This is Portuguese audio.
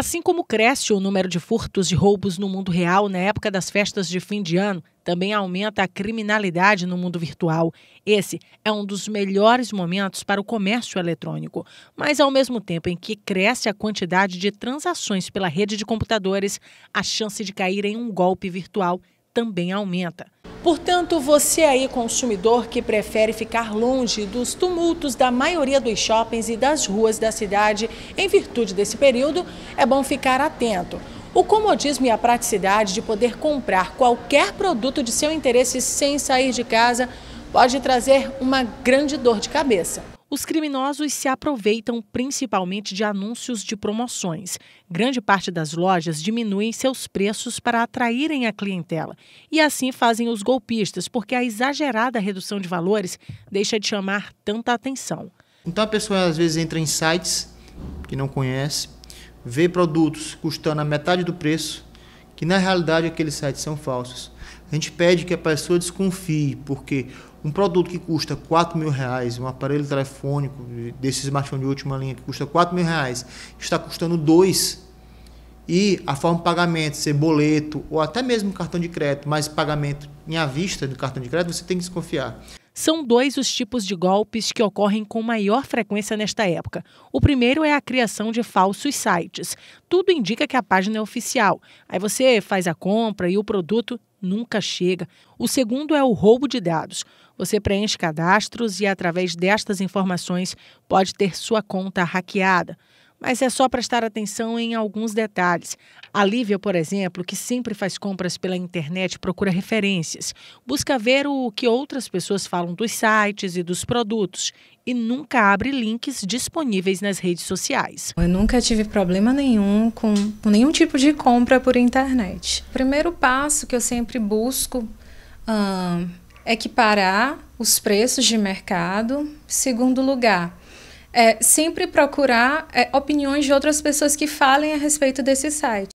Assim como cresce o número de furtos e roubos no mundo real na época das festas de fim de ano, também aumenta a criminalidade no mundo virtual. Esse é um dos melhores momentos para o comércio eletrônico. Mas, ao mesmo tempo em que cresce a quantidade de transações pela rede de computadores, a chance de cair em um golpe virtual também aumenta. Portanto, você aí consumidor que prefere ficar longe dos tumultos da maioria dos shoppings e das ruas da cidade em virtude desse período, é bom ficar atento. O comodismo e a praticidade de poder comprar qualquer produto de seu interesse sem sair de casa pode trazer uma grande dor de cabeça. Os criminosos se aproveitam principalmente de anúncios de promoções. Grande parte das lojas diminuem seus preços para atraírem a clientela. E assim fazem os golpistas, porque a exagerada redução de valores deixa de chamar tanta atenção. Então a pessoa às vezes entra em sites que não conhece, vê produtos custando a metade do preço, que na realidade aqueles sites são falsos. A gente pede que a pessoa desconfie, porque um produto que custa 4 mil reais, um aparelho telefônico desse smartphone de última linha que custa 4 mil reais, está custando 2 e a forma de pagamento ser boleto ou até mesmo cartão de crédito, mas pagamento em à vista do cartão de crédito, você tem que desconfiar. São dois os tipos de golpes que ocorrem com maior frequência nesta época. O primeiro é a criação de falsos sites. Tudo indica que a página é oficial. Aí você faz a compra e o produto nunca chega. O segundo é o roubo de dados. Você preenche cadastros e, através destas informações, pode ter sua conta hackeada. Mas é só prestar atenção em alguns detalhes. A Lívia, por exemplo, que sempre faz compras pela internet, procura referências, busca ver o que outras pessoas falam dos sites e dos produtos e nunca abre links disponíveis nas redes sociais. Eu nunca tive problema nenhum com, nenhum tipo de compra por internet. O primeiro passo que eu sempre busco. Hum, equiparar os preços de mercado. Segundo lugar, é sempre procurar é, opiniões de outras pessoas que falem a respeito desse site.